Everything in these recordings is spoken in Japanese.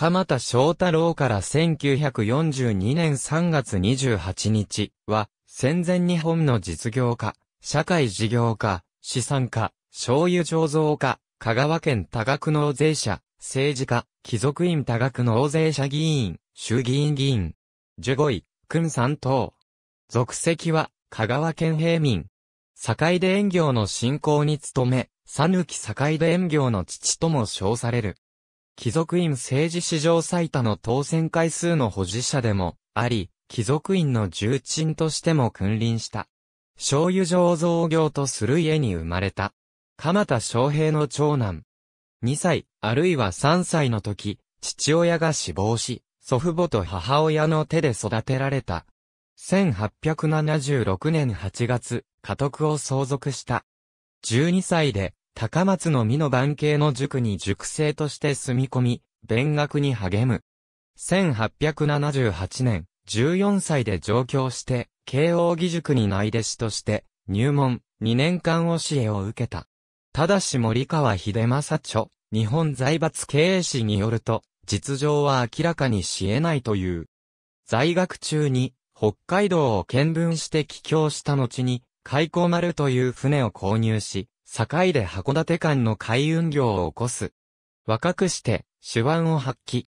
鎌田翔太郎から1942年3月28日は、戦前日本の実業家、社会事業家、資産家、醤油醸造家、香川県多額納税者、政治家、貴族院多額納税者議員、衆議院議員、15位、君三等。属籍は、香川県平民。境で園業の振興に努め、さぬき境で園業の父とも称される。貴族院政治史上最多の当選回数の保持者でもあり、貴族院の重鎮としても君臨した。醤油醸造業とする家に生まれた。鎌田昌平の長男。2歳、あるいは3歳の時、父親が死亡し、祖父母と母親の手で育てられた。1876年8月、家督を相続した。12歳で高松の美の番系の塾に塾生として住み込み、勉学に励む。1878年、14歳で上京して、慶応義塾に内弟子として、入門、2年間教えを受けた。ただし森川秀正著、日本財閥経営士によると、実情は明らかにし得ないという。在学中に、北海道を見分して帰郷した後に、開港丸という船を購入し、境で函館間の海運業を起こす。若くして、手腕を発揮。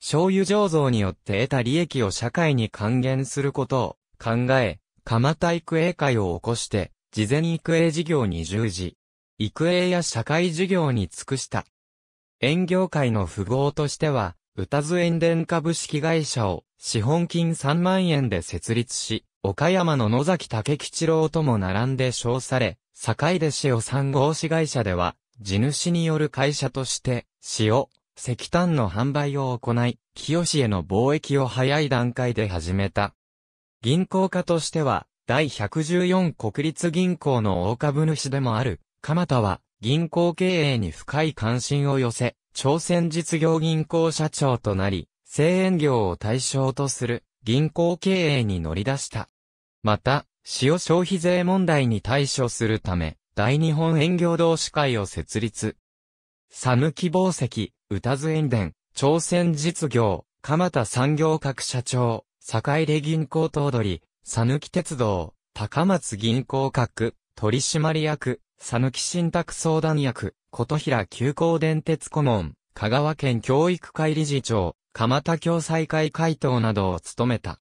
醤油醸造によって得た利益を社会に還元することを考え、蒲田育英会を起こして、事前育英事業に従事。育英や社会事業に尽くした。園業界の富豪としては、歌津園田株式会社を資本金3万円で設立し、岡山の野崎武吉郎とも並んで称され、坂出塩産合市会社では、地主による会社として、塩、石炭の販売を行い、清市への貿易を早い段階で始めた。銀行家としては、第114国立銀行の大株主でもある、鎌田は、銀行経営に深い関心を寄せ、朝鮮実業銀行社長となり、製塩業を対象とする銀行経営に乗り出した。また、塩消費税問題に対処するため、大日本園業同士会を設立。讃岐宝石、歌津園田、朝鮮実業、鎌田産業各社長、坂出銀行頭取、讃岐鉄道、高松銀行各、取締役、讃岐信託相談役、琴平急行電鉄顧問、香川県教育会理事長、鎌田共済会会頭などを務めた。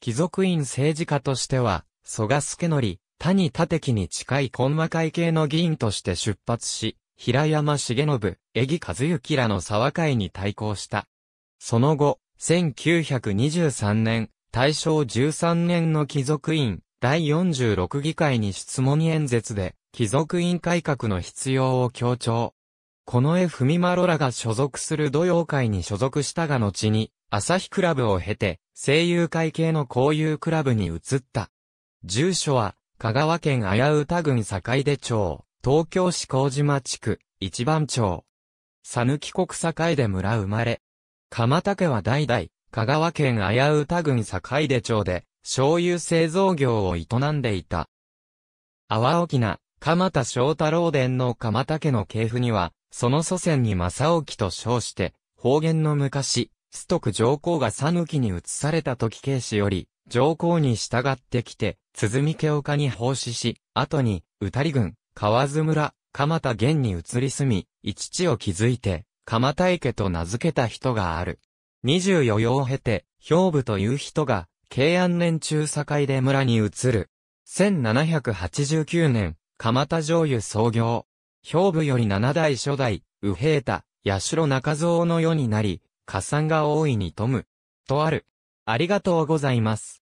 貴族院政治家としては、蘇我助則、谷立木に近い懇和会系の議員として出発し、平山重信、江木和幸らの沢会に対抗した。その後、1923年、大正13年の貴族院、第46議会に質問演説で、貴族院改革の必要を強調。この絵文丸らが所属する土曜会に所属したが後に、朝日クラブを経て、声優会系の交友クラブに移った。住所は、香川県綾歌郡坂出町、東京市麹島地区、一番町。さぬき国坂出村生まれ。鎌田家は代々、香川県綾歌郡坂出町で、醤油製造業を営んでいた。阿波沖な、鎌田正太郎伝の鎌田家の系譜には、その祖先に正沖と称して、方言の昔、須徳上皇がさぬきに移された時慶氏より、上皇に従ってきて、鼓家岡に奉仕し、後に、宇多利郡、河津村、蒲田源に移り住み、一地を築いて、蒲田池と名付けた人がある。二十余夜を経て、兵部という人が、慶安年中境で村に移る。1789年、蒲田上油創業。兵部より七代初代、右平太、八代中蔵の世になり、加算が大いに富む。とある。ありがとうございます。